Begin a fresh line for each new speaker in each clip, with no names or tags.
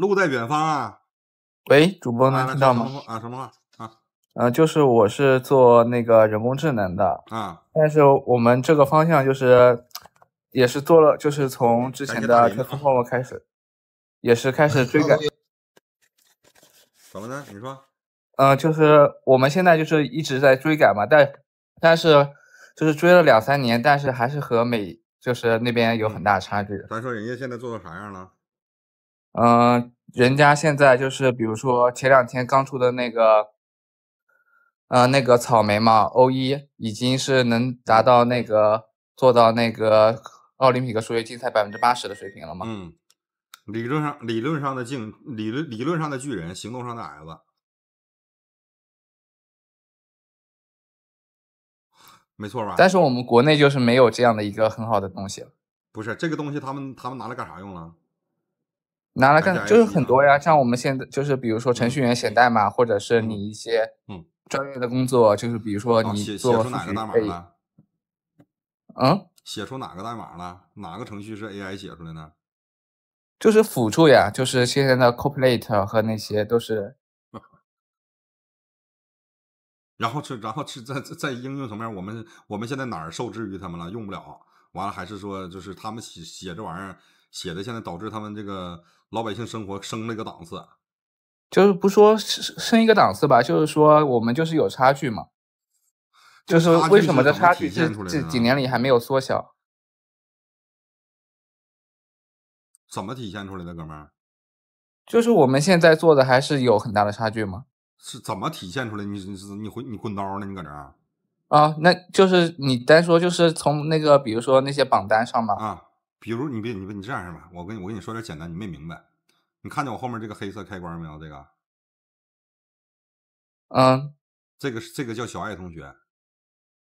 路在远方啊！
喂，主播能听到吗？
啊，什么话？啊，
呃，就是我是做那个人工智能的啊，但是我们这个方向就是也是做了，就是从之前的开放沃开始，也是开始追赶。怎么呢？你说？嗯，就是我们现在就是一直在追赶嘛，但但是就是追了两三年，但是还是和美就是那边有很大差距。咱说人家现在做到啥样了？嗯，人家现在就是，比如说前两天刚出的那个，呃，那个草莓嘛，O 一已经是能达到那个做到那个奥林匹克数学竞赛百分之八十的水平了嘛。嗯，理论上，理
论上的竞理论理论上的巨人，行动上的矮子，
没错吧？但是我们国内就是没有这样的一个很好的东西了。不是这个东西，他们他们拿来干啥用了？拿来看就是很多呀，像我们现在就是比如说程序员写代码，或者是你一些嗯专业的工作，就是比如说你做，写出哪个代码了？嗯，
写出哪个代码了？哪个程序是 AI 写出来呢？
就是辅助呀，就是现在的 Copilot 和那些都是。
然后是然后是在在应用层面，我们我们现在哪儿受制于他们了？用不了。完了还是说就是他们写写这玩意儿写的现在导致他们这个。老百姓
生活升了一个档次，就是不说升升一个档次吧，就是说我们就是有差距嘛，就是为什么这差距这这几年里还没有缩小？
怎么体现出来的，哥们儿？
就是我们现在做的还是有很大的差距吗？是怎么体现出来？你你你混你混刀呢？你搁这儿啊？啊，那就是你单说就是从那个比如说那些榜单上嘛。啊。比如你别你别你这样是吧？我跟你我跟你说点简单，你没明白？
你看见我后面这个黑色开关没有？这个，嗯，这个是这个叫小爱同学，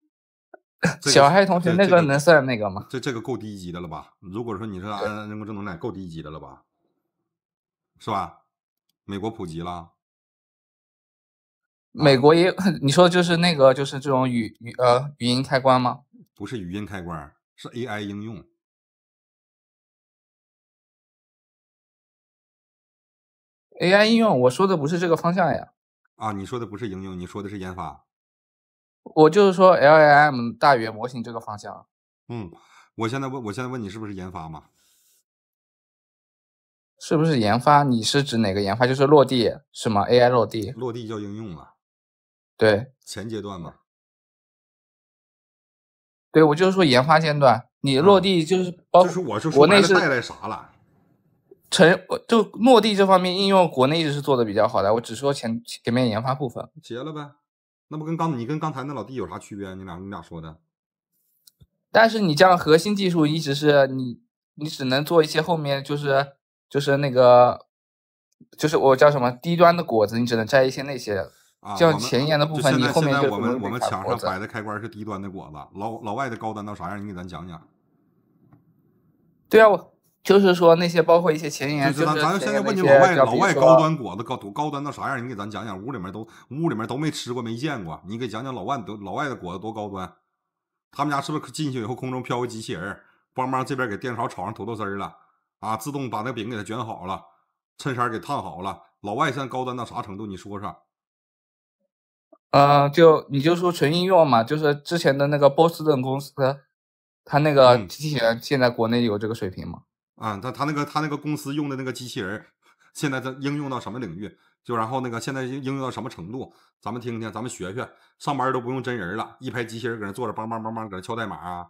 小爱同学那个能
算那个吗？这这个够低级的了吧？如果说你说人工智能够低级的了吧？是吧？美国普及了，美国也 你说就是那个就是这种语语呃语音开关吗？不是语音开关，
是 AI 应用。
AI 应用，我说的不是这个方向呀。
啊，你说的不是应用，你说的是研发。
我就是说 LAM 大语言模型这个方向。嗯，我现在问，我现在问你是不是研发嘛？是不是研发？你是指哪个研发？就是落地是吗？AI 落地？落地叫应用嘛？对。前阶段嘛。对，我就是说研发阶段，你落地就是包括。就是我就说那个带来啥了？成，就落地这方面应用，国内一直是做的比较好的。我只说前前面研发部分，结了呗。那不跟刚你跟刚才那老弟有啥区别？你俩你俩说的？但是你这样核心技术一直是你，你只能做一些后面就是就是那个，就是我叫什么低端的果子，你只能摘一些那些。啊，我们我们墙上摆的开关
是低端的果子，老老外的高端到啥样？你给咱讲讲。
对啊，我。就是说那些包括一些前沿，就是咱咱现在问你老外老外高端果
子高多高端到啥样？你给咱讲讲，屋里面都屋里面都没吃过没见过，你给讲讲老外都老外的果子多高端？他们家是不是进去以后空中飘个机器人，帮忙这边给电勺炒上土豆丝了啊？自动把那饼给它卷好了，衬衫给烫好了。老外现在高端到啥程度？你说说。
嗯，就你就说纯应用嘛，就是之前的那个波士顿公司，他那个机器人现在国内有这个水平吗？
啊，他他那个他那个公司用的那个机器人，现在在应用到什么领域？就然后那个现在应用到什么程度？咱们听听，咱们学学。上班都不用真人了，一排机器人搁那坐着，梆梆梆梆搁那敲代码。啊！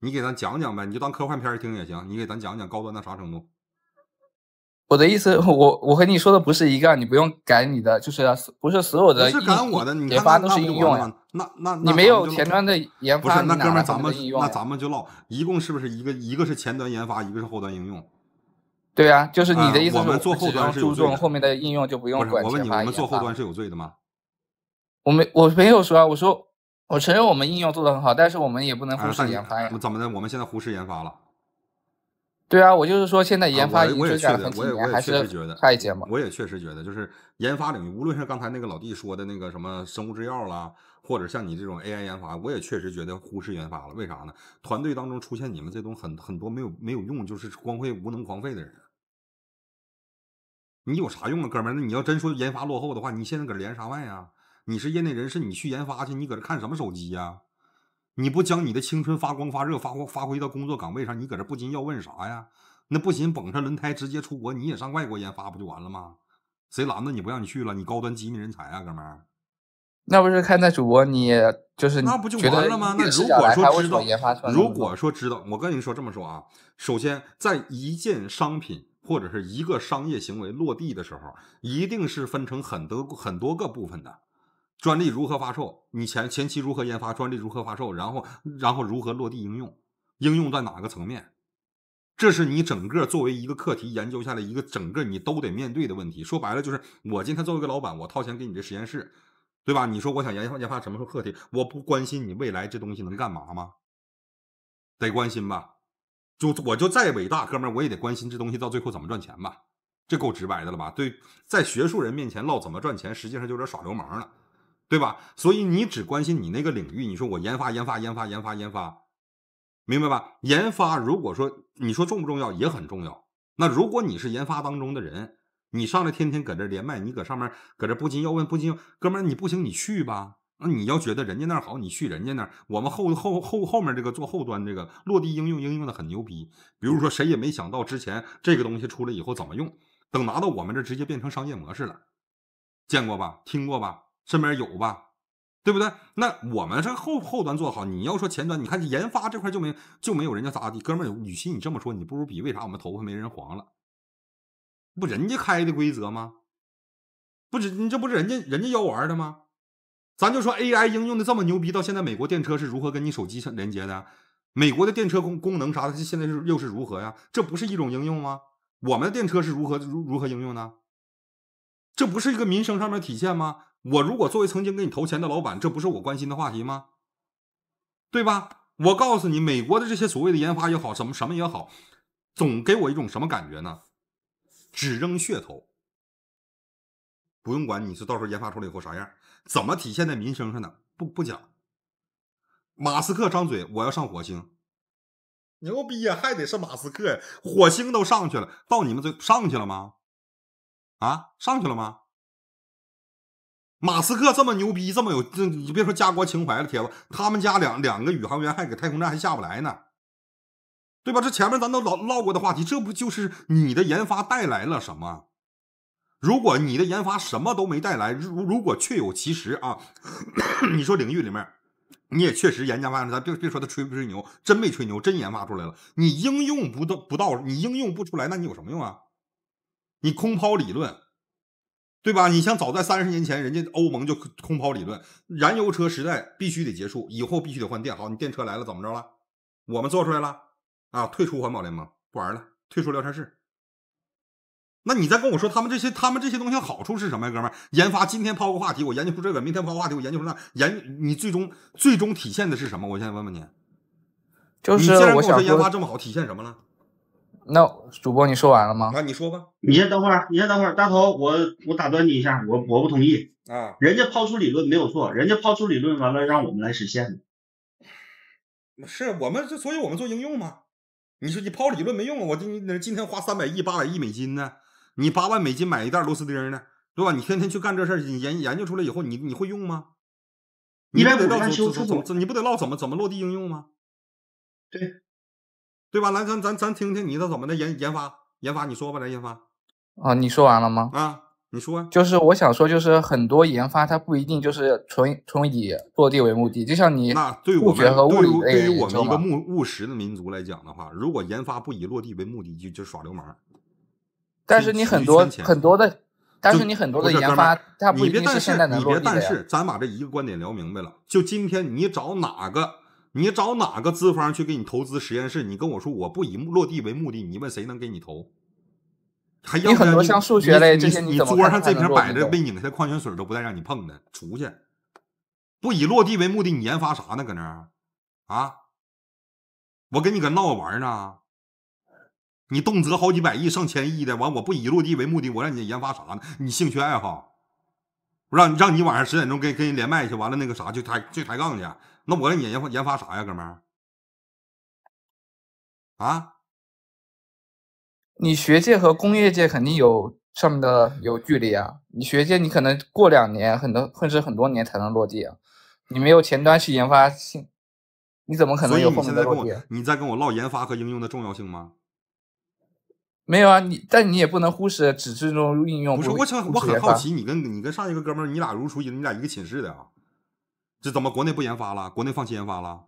你给咱讲讲呗，你就当科幻片听也行。你给咱讲讲高端到啥程度？
我的意思，我我和你说的不是一个，你不用改你的，就是不是所有的研发都是应用。啊。那那，你没有前端的研发，不是那哥们咱们那咱们就唠，
一共是不是一个？一个是前端研发，一个是后端应用。对啊，就是你的意思，我们做后端是注重后面的应用，就不用管研发研不是，我们你们做
后端是有罪的吗？我没我没有说，我说我承认我们应用做的很好，但是我们也不能忽视研
发。那怎么的？我们现在忽视研发了。
对啊，我就是说现在研发我也追赶很也我还是
下一节嘛？我也确实觉得，就是研发领域，无论是刚才那个老弟说的那个什么生物制药啦，或者像你这种 AI 研发，我也确实觉得忽视研发了。为啥呢？团队当中出现你们这种很很多没有没有用，就是光会无能狂废的人，你有啥用啊，哥们儿？那你要真说研发落后的话，你现在搁这连啥麦啊？你是业内人士，你去研发去，你搁这看什么手机呀？你不将你的青春发光发热、发光发挥到工作岗位上，你搁这不禁要问啥呀？那不行，绷上轮胎直接出国，你也上外国研发
不就完了吗？
谁拦着你不让你去了？你高端机密人才啊，哥们儿。
那不是看在主播你就是那不就完了吗？那如果说知道，如果说
知道，我跟你说这么说啊，首先在一件商品或者是一个商业行为落地的时候，一定是分成很多很多个部分的。专利如何发售？你前前期如何研发专利如何发售？然后然后如何落地应用？应用在哪个层面？这是你整个作为一个课题研究下来一个整个你都得面对的问题。说白了就是，我今天作为一个老板，我掏钱给你这实验室，对吧？你说我想研发研发什么候课题，我不关心你未来这东西能干嘛吗？得关心吧。就我就再伟大，哥们儿我也得关心这东西到最后怎么赚钱吧。这够直白的了吧？对，在学术人面前唠怎么赚钱，实际上就是耍流氓了。对吧？所以你只关心你那个领域。你说我研发、研发、研发、研发、研发，明白吧？研发，如果说你说重不重要，也很重要。那如果你是研发当中的人，你上来天天搁这连麦，你搁上面搁这不禁要问，不禁哥们儿，你不行，你去吧。那你要觉得人家那儿好，你去人家那儿。我们后后后后面这个做后端这个落地应用应用的很牛逼。比如说谁也没想到之前这个东西出来以后怎么用，等拿到我们这直接变成商业模式了，见过吧？听过吧？身边有吧，对不对？那我们是后后端做好，你要说前端，你看研发这块就没就没有人家咋的。哥们儿，与其你这么说，你不如比为啥我们头发没人黄了？不人家开的规则吗？不是你这不是人家人家要玩的吗？咱就说 AI 应用的这么牛逼，到现在美国电车是如何跟你手机连接的？美国的电车功功能啥的现在是又是如何呀？这不是一种应用吗？我们的电车是如何如如何应用呢？这不是一个民生上面体现吗？我如果作为曾经给你投钱的老板，这不是我关心的话题吗？对吧？我告诉你，美国的这些所谓的研发也好，什么什么也好，总给我一种什么感觉呢？只扔噱头，不用管你是到时候研发出来以后啥样，怎么体现在民生上的，不不讲。马斯克张嘴，我要上火星，牛逼呀！还得是马斯克，火星都上去了，到你们嘴上去了吗？啊，上去了吗？马斯克这么牛逼，这么有，这你别说家国情怀了，铁子，他们家两两个宇航员还给太空站还下不来呢，对吧？这前面咱都唠唠过的话题，这不就是你的研发带来了什么？如果你的研发什么都没带来，如如果确有其实啊，你说领域里面，你也确实研发完了，咱别别说他吹不吹牛，真没吹牛，真研发出来了，你应用不到不到，你应用不出来，那你有什么用啊？你空抛理论。对吧？你像早在三十年前，人家欧盟就空抛理论，燃油车时代必须得结束，以后必须得换电。好，你电车来了，怎么着了？我们做出来了啊！退出环保联盟，不玩了，退出聊天室。那你再跟我说他们这些，他们这些东西好处是什么呀，哥们儿？研发今天抛个话题，我研究出这个；明天抛个话题，我研究出那。研你最终最终体现的是什么？我现在问问你，
就是我研发这么
好，体现什么了？
那主播，你说完了吗？那你说吧。你先等会儿，你先等会儿。大头，我我打断你一下，我我不同意啊！人家抛出理论没有错，人家
抛出理论完了让我们来实现，是我们这，所以我们做应用嘛。你说你抛理论没用啊？我今今天花三百亿、八百亿美金呢，你八万美金买一袋螺丝钉呢，对吧？你天天去干这事，你研研究出来以后，你你会用吗？你不得唠怎么怎么落地应用吗？对。对吧？来，咱咱咱听听你的怎么的研研发研发，你说吧，来研发。
啊，你说完了吗？啊，你说，就是我想说，就是很多研发它不一定就是纯纯以落地为目的，就像你。那对我们对于对于我们一个
务务实的民族来讲的话，如果研发不以落地为目的，就就耍流氓。但是你很多很
多的，但是你很多的研发它不一定是现在能落地的。但是
咱把这一个观点聊明白了，就今天你找哪个？你找哪个资方去给你投资实验室？你跟我说我不以落地为目的，你问谁能给你投？
还你很多像数学类这些，你桌上这瓶摆着被
拧开的矿泉水都不带让你碰的，出去！不以落地为目的，你研发啥呢？搁那儿啊？我跟你搁闹着玩呢？你动辄好几百亿、上千亿的，完我不以落地为目的，我让你研发啥呢？你兴趣爱好？让让你晚上十点钟跟跟人连麦去，完了那个啥去抬去抬杠去。那我让你研研发啥呀，哥们儿？
啊？你学界和工业界肯定有上面的有距离啊。你学界你可能过两年很多甚至很多年才能落地啊。你没有前端去研发，性，你怎么可能有落地？
你在跟我唠
研发和应用的重要性吗？没有啊，你但你也不能忽视纸质中应用。我是，我我很好奇，
你跟你跟上一个哥们儿，你俩如出一，你俩一个寝室的啊？这怎么国内不研发了？国内放弃研发了？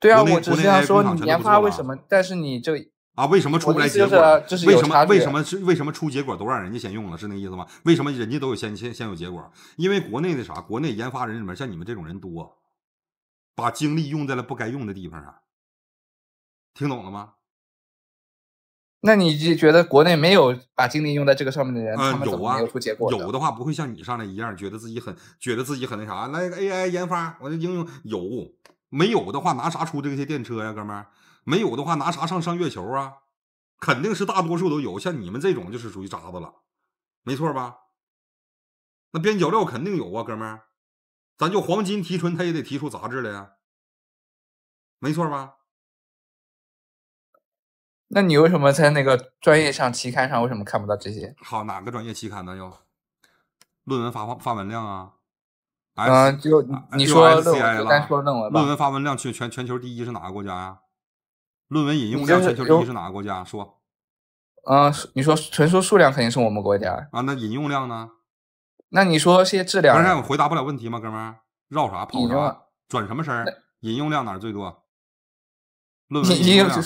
对啊，我只想说，你研发为什
么？但是你这啊，为什么出不来结果？就是为什么为什
么是为什么出结果都让人家先用了？是那意思吗？为什么人家都有先先先有结果？因为国内那啥，国内研发人里面像你们这种人多，把精力用在了不该用的地方上。听懂了吗？
那你觉得国内
没有把精力用在这个上面的人，他们有出结果？有的话不会像你上来一样，觉得自己很觉得自己很那啥，来 AI 研发，我的应用有没有的话，拿啥出这些电车呀，哥们儿？没有的话，拿啥上上月球啊？肯定是大多数都有，像你们这种就是属于渣子了，没错吧？那边角料肯定有啊，哥们儿，咱就黄
金提纯，他也得提出杂质来呀，没错吧？
那你为什么在那个专业上期刊上为什么看不到这些？好，哪个专业期刊呢？又论文发发文量啊？嗯，就你说论文，说论文。论文
发文量去全全球第一是哪个国家呀？论文引用量全球第一是哪个国家？说，
嗯，你说纯说数量肯定是我们国家啊。那引用量呢？那你说这些
质量？刚才我回答不了问题吗，哥们儿？绕啥跑啥？转什么身儿？引用量哪儿最多？论文引用量。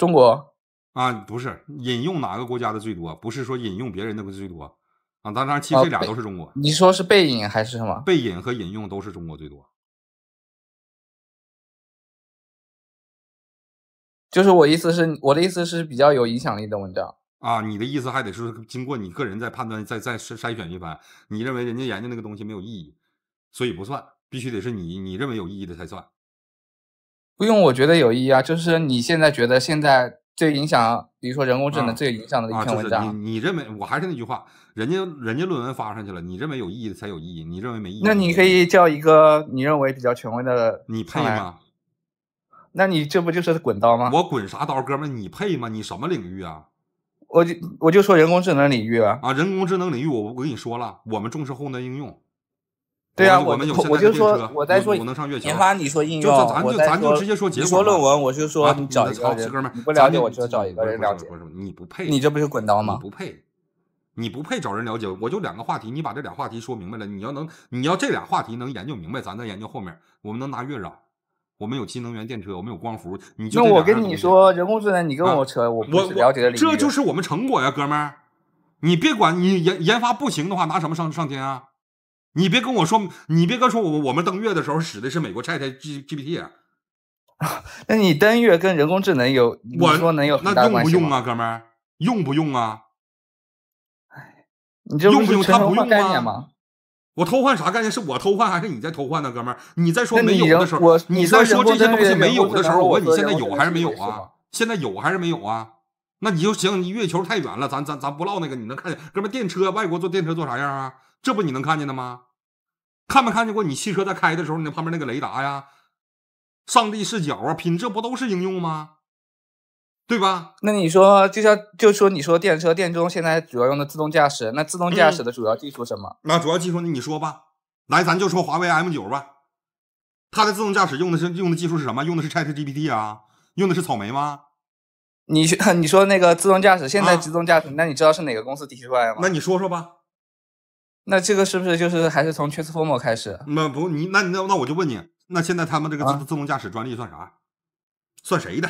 中国啊，不是引用哪个国家的最多，不是说引用别人的最多啊。当然，其实这俩都是中国。
你说是背引还是什么？
背引和引用
都是中国最多。
就是我意思是，我的意思是比较有影响力的文章啊。你的意思还得是经过你个人再判断，再再筛筛选一番。你认为人家研究那个东西没有意义，所以不
算，必须得是你你认为有意义的才算。不用，我觉得有意义啊，就是你现在觉得现在最影响，比如说人工智能最影响的一篇文章，你你认为我
还是那句话，人家人家论文发上去了，你认为有意义的才有意义，你认为没意义，那你可以
叫一个你认为比较权威的，你配吗？那你这不就是滚刀吗？我滚啥刀，哥们你配吗？你什么领域啊？我就我就说人工智能领
域啊，啊，人工智能领域，我我跟你说了，我们重视后的应用。对啊，我们有，我就说，我在说，研发你说应用，就咱就咱就直接说结论说论文，
我就说你找一个人，不了解我就
找一个人了解。你不配，你这不是滚刀吗？不配，你不配找人了解我。就两个话题，你把这俩话题说明白了，你要能，你要这俩话题能研究明白，咱再研究后面，我们能拿月壤，我们有新能源电车，我们有光伏。那我跟你
说，人工智能，你跟我扯，我不了解的领域。这就
是我们成果呀，哥们儿，你别管你研研发不行的话，拿什么上上天啊？你别跟我说，你别跟我说，我我们登月的时候使的是美国 c h a G G P T，啊，
那你登月跟人
工智能有我说能有那用不用啊，哥们儿用不用啊？哎，用不用他不用吗？我偷换啥概念？是我偷换还是你在偷换呢，哥们儿？你在说没有的时候，你在说这些东西没有的时候，我问你现在有还是没有啊？现在有还是没有啊？那你就行，你月球太远了，咱咱咱不唠那个，你能看见？哥们儿，电车，外国坐电车坐啥样啊？这不你能看见的吗？看没看见过？你汽
车在开的时候，你那旁边那个雷达呀、上帝视角啊、品质不都是应用吗？对吧？那你说，就像就说你说电车、电中现在主要用的自动驾驶，那自动驾驶的主要技术什么？那主要技术，你说吧。来，咱就说华为 M
九吧，它的自动驾驶用的是用的技术是什么？用的是 Chat GPT 啊？用的是草
莓吗？你 你说那个自动驾驶现在自动驾驶，那你知道是哪个公司提出出来的吗？那你说说吧。那这个是不是就是还是从 Transformer 开始？那不
你那那那我就问你，那现在他们这个自自动驾驶专利算啥？算谁的？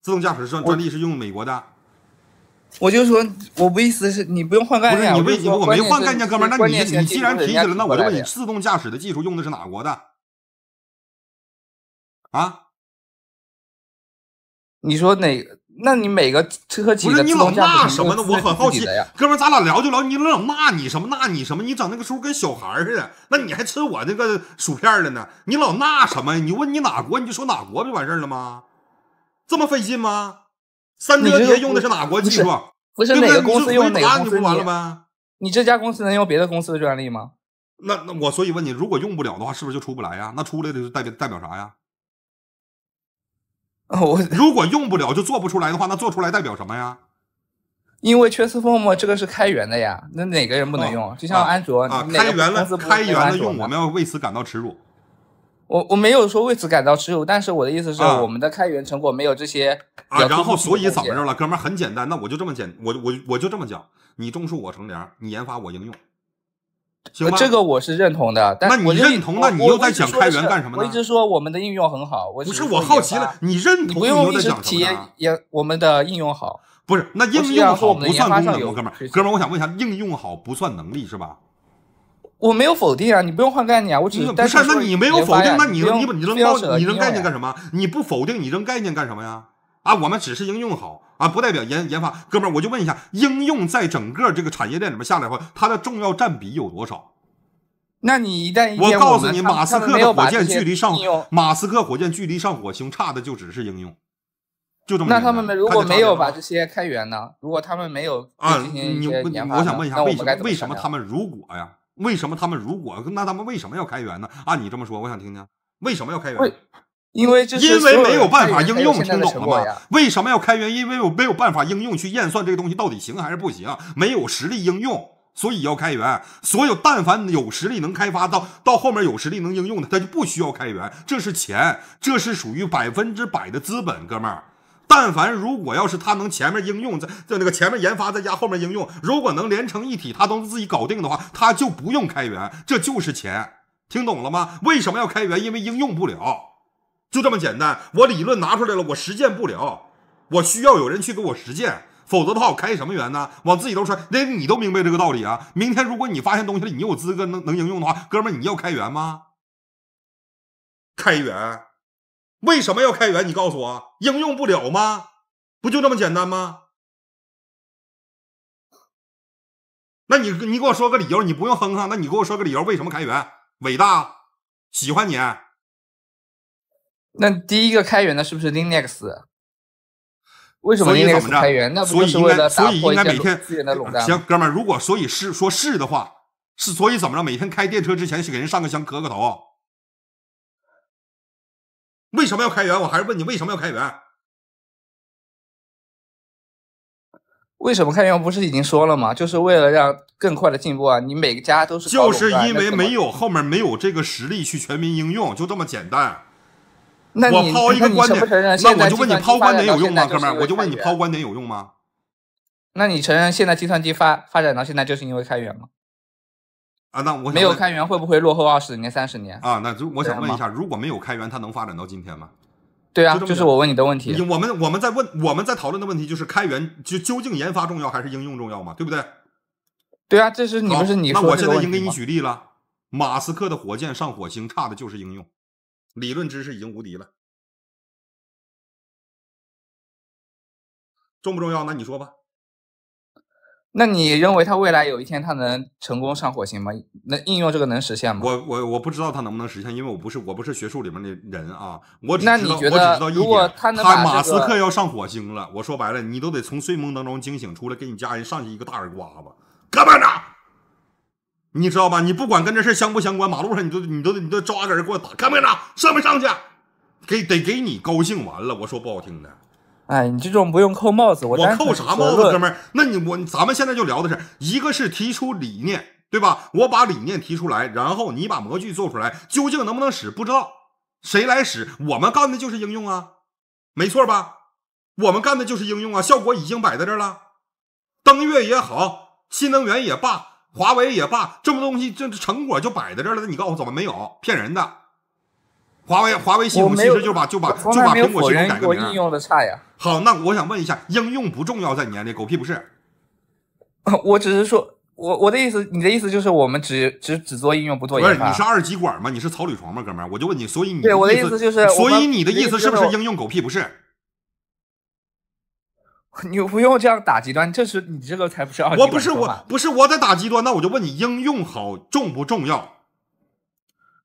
自动驾驶专专利是用美国的？我就说，我不意思是你不用换概念不是你为，我没换概念，哥们儿。那你你既然提起了，那我就问你，自动驾驶的技术用的是
哪国的？啊？
你说哪那你每个车企的么呢？我很好奇，哥们，咱俩聊就聊，你老骂你什么骂你什么，你整那个时候跟小孩似的。那你还吃我那个薯片了呢？你老骂什么？你问你哪国，你就说哪国不就完事儿了吗？这么费劲吗？三折叠用的是哪国技术？不是哪个公司用哪不完了吗？
你这家公司能用别的公司的专利吗？那那我所以问你，如果用不了的
话，是不是就出不来呀？那出来的就代表代表啥呀？我 如果用不了就做不出来的话，那做出来代表什么呀？因为 t r a n s f o r k 这个是开
源的呀，那哪个人不能用？就像安卓，啊，开源了，开源了用，我
们要为此感到耻辱。
我我没有说为此感到耻辱，但是我的意思是，我们的开源成果没有这些啊。然后所以怎么着
了，哥们儿？很简单，那我就这么简，我我我就这么讲，你种树我乘凉，你研发我应用。行这个我是认同的，那你认同，那你又在讲开源干什么呢？我一直
说我们的应用很好，我不是我好奇了，你认同应用在讲什么？也我们的应用好，不是那应用好不算能力，哥们，哥们，我想
问一下，应用好不算能力是
吧？我没有否定啊，你不用换概念啊，我只是不是那你没有否定，那你你你扔你扔概念干什
么？你不否定你扔概念干什么呀？啊，我们只是应用好啊，不代表研研发。哥们儿，我就问一下，应用在整个这个产业链里面下来的话，它的重要占比有多少？
那你一旦我告诉你，马斯克的火箭距离上
马斯克火箭距离上火星差的就只是应用，就这么。那他们如果没有把
这些开源呢？如果他们没有啊，你我想问一下，为什么为什么他
们如果呀？为什么他们如果那他们为什么要开源呢？按你这么说，我想听听为什么要开源？
因为这因为没有办法应用，听懂了吗？
为什么要开源？因为我没有办法应用去验算这个东西到底行还是不行，没有实力应用，所以要开源。所有但凡有实力能开发到到后面有实力能应用的，他就不需要开源，这是钱，这是属于百分之百的资本，哥们儿。但凡如果要是他能前面应用，在在那个前面研发再加后面应用，如果能连成一体，他都自己搞定的话，他就不用开源，这就是钱，听懂了吗？为什么要开源？因为应用不了。就这么简单，我理论拿出来了，我实践不了，我需要有人去给我实践，否则的话我开什么源呢？往自己兜揣，连你都明白这个道理啊！明天如果你发现东西了，你有资格能能应用的话，哥们儿你要开源吗？开源，为什么要开源？你告诉我，应用不
了吗？不就这么简单吗？
那你你给我说个理由，你不用哼哼，那你给我说个理由，为什么开源？伟大，
喜欢你。那第一个开源的是不是 Linux？为什么 Linux 开源？那不是为了所以应该每天行，哥们
儿，如果所以是说是的话，是所以怎么着？每天开电车之前去给人上个香、磕个头，为什么要开源？我还是问你，为什么要开源？
为什么开源？不是已经说了吗？就是为了让更快的进步啊！你每个家都是就是因为没有
后面没有这个实力去全民应用，就这么简单。
那你，抛一个观点，那我就问你，抛观点有用吗，哥们儿？我就问你，抛
观点有用吗？
那你承认现在计算机发发展到现在就是因为开源吗？啊，那我没有开源会不会落后二十年、三十年？
啊，那就我想问一下，如果没有开源，它能发展到今天吗？
对啊，就是我问你的问题。我
们我们在问我们在讨论的问题就是开源，就究竟研发重要还是应用重要嘛？对不对？对啊，这是你不是你？那我现在已经给你举例了，马斯克的火箭上火星差的就是应用。理论知识已经无敌了，重不重要？那你说吧。
那你认为他未来有一天他能成功上火星吗？能应用这个能实现吗？我我我不知道他能不能实现，因为我不是我不是学术里面的人啊。我只知道我只知道一点，他马斯克
要上火星了。我说白了，你都得从睡梦当中惊醒出来，给你家人上去一个大耳刮子，哥们呢？你知道吧？你不管跟这事相不相关，马路上你都你都你都抓个人给我打，看没着？上没上去？给得给你高兴完了。我说不好听的，哎，你这种不用扣帽子，我扣啥帽子？哥们儿，那你我咱们现在就聊的是，一个是提出理念，对吧？我把理念提出来，然后你把模具做出来，究竟能不能使不知道，谁来使？我们干的就是应用啊，没错吧？我们干的就是应用啊，效果已经摆在这儿了，登月也好，新能源也罢。华为也罢，这么东西这成果就摆在这了，那你告诉我怎么没有？骗人的！华为华为系统其实就把就把就把苹果系统改个名应用的差呀。好，那我想问一下，应用不重要在你眼里？狗屁不是。我只是
说，我我的意思，你的意思就是我们只只只做应用，不做研发。不是，你是二
极管吗？你是草履虫吗，哥们儿？我就问你，所以你对我的意思就是，所以你的意思是不是应用狗屁不是？
你不用这样打极端，这是你这个才不是二我不是我，
不是我在打极端。那我就问你，应用好重不重要？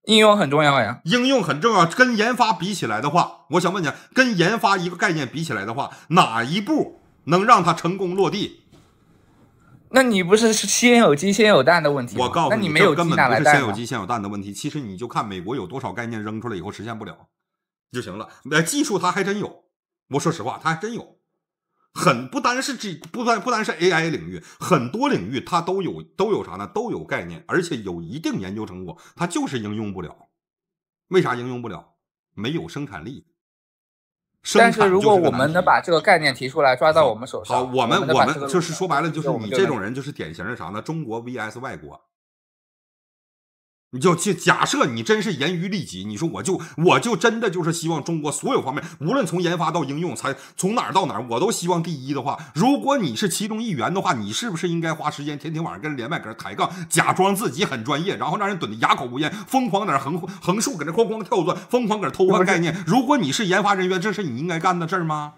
应用很重要呀，应用很重要。跟研发比起来的话，我想问你，跟研发一个概念比起
来的话，哪一步能让它成功落地？那你不是先有鸡先有蛋的问题？我告诉你，根本不是先有鸡
先有蛋的问题。其实你就看美国有多少概念扔出来以后实现不了就行了。那技术它还真有，我说实话，它还真有。很不单是这不单不单是 AI 领域，很多领域它都有都有啥呢？都有概念，而且有一定研究成果，它就是应用不了。为啥应用不了？没有生产力。但是如果我们能
把这个概念提出来，抓到我们手上，好，我们我们就是说白了，就是你这种
人就是典型的啥呢？中国 VS 外国。你就去假设你真是严于律己，你说我就我就真的就是希望中国所有方面，无论从研发到应用，才从哪儿到哪儿，我都希望第一的话，如果你是其中一员的话，你是不是应该花时间天天晚上跟人连麦，跟人抬杠，假装自己很专业，然后让人怼得哑口无言，疯狂点横横竖搁那哐哐跳转，疯狂搁偷换概念？如果你是研发人员，这是你应该干的事吗？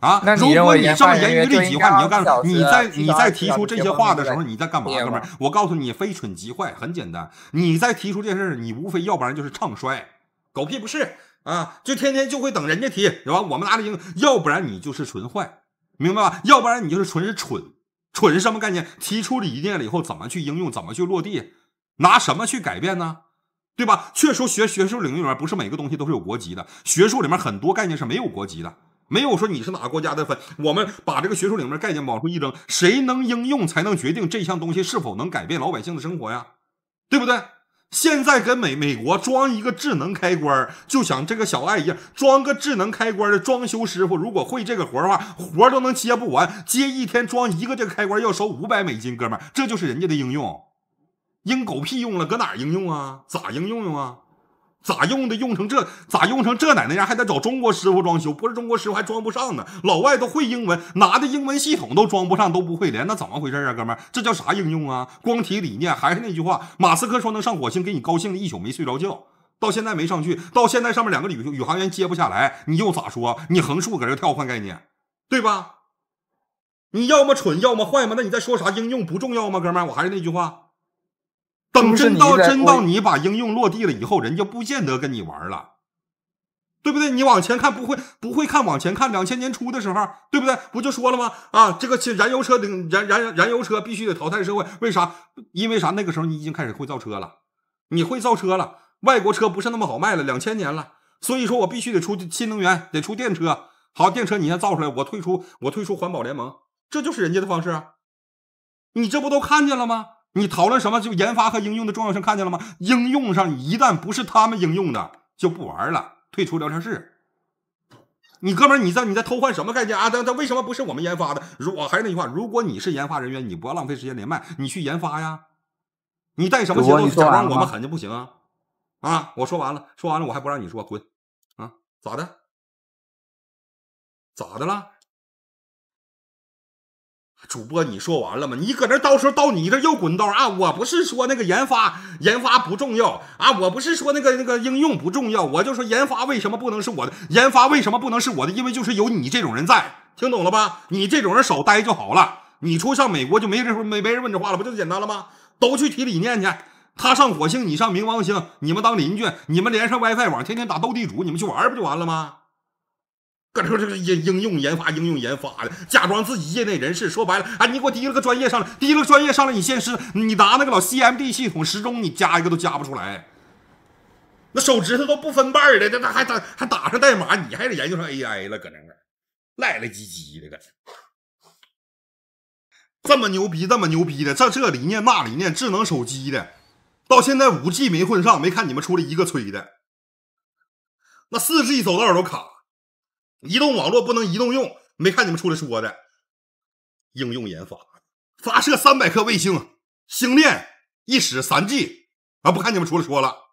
啊！如果你这么严于律己的话，你要干你在你在提出这些话的时候，你在干嘛，哥们？我告诉你，非蠢即坏，很简单。你在提出这事儿，你无非要不然就是唱衰，狗屁不是啊！就天天就会等人家提，是吧？我们哪里赢？要不然你就是纯坏，明白吧？要不然你就是纯是蠢。蠢是什么概念？提出理念了以后，怎么去应用？怎么去落地？拿什么去改变呢？对吧？确实，学学术领域里面不是每个东西都是有国籍的，学术里面很多概念是没有国籍的。没有说你是哪个国家的粉，我们把这个学术领域概念往出一扔，谁能应用才能决定这项东西是否能改变老百姓的生活呀？对不对？现在跟美美国装一个智能开关，就想这个小爱一样，装个智能开关的装修师傅，如果会这个活的话，活都能接不完，接一天装一个这个开关要收五百美金，哥们儿，这就是人家的应用，应狗屁用了，搁哪儿应用啊？咋应用用啊？咋用的用成这？咋用成这？奶奶样？还得找中国师傅装修，不是中国师傅还装不上呢。老外都会英文，拿的英文系统都装不上，都不会连，那怎么回事啊，哥们儿？这叫啥应用啊？光提理念，还是那句话，马斯克说能上火星，给你高兴的一宿没睡着觉，到现在没上去，到现在上面两个宇宇航员接不下来，你又咋说？你横竖搁这跳换概念，对吧？你要么蠢，要么坏嘛。那你在说啥应用不重要吗，哥们儿？我还是那句话。等真到真到你把应用落地了以后，人家不见得跟你玩了，对不对？你往前看，不会不会看往前看。两千年初的时候，对不对？不就说了吗？啊，这个汽燃油车、燃燃燃油车必须得淘汰社会，为啥？因为啥？那个时候你已经开始会造车了，你会造车了，外国车不是那么好卖了，两千年了，所以说我必须得出新能源，得出电车。好，电车你先造出来，我退出，我退出环保联盟，这就是人家的方式。你这不都看见了吗？你讨论什么？就研发和应用的重要性，看见了吗？应用上一旦不是他们应用的，就不玩了，退出聊天室。你哥们儿，你在你在偷换什么概念啊？他他为什么不是我们研发的？如我还是那句话，如果你是研发人员，你不要浪费时间连麦，你去研发呀。你带什么节奏？假装我们狠就不行啊？啊！我说完了，说完了，我还不让你说，滚！啊？咋的？咋的啦？主播，你说完了吗？你搁那到时候到你这又滚刀啊！我不是说那个研发研发不重要啊，我不是说那个那个应用不重要，我就说研发为什么不能是我的？研发为什么不能是我的？因为就是有你这种人在，听懂了吧？你这种人少待就好了。你出上美国就没人没没人问这话了，不就简单了吗？都去提理念去，他上火星，你上冥王星，你们当邻居，你们连上 WiFi 网，天天打斗地主，你们去玩不就完了吗？搁这这个应应用研发、应用研发的，假装自己业内人士，说白了，哎，你给我提了个专业上来，提了个专业上来，你现实，你拿那个老 CMD 系统时钟，你加一个都加不出来，那手指头都不分瓣的，那那还打还打上代码，你还得研究上 AI 了，搁那块赖赖唧唧的，搁这，这么牛逼，这么牛逼的，这这理念那理念，智能手机的，到现在五 G 没混上，没看你们出来一个吹的，那四 G 走道都卡。移动网络不能移动用，没看你们出来说的。应用研发，发射三百颗卫星，星链一十三 G 啊！不看你们出来说了。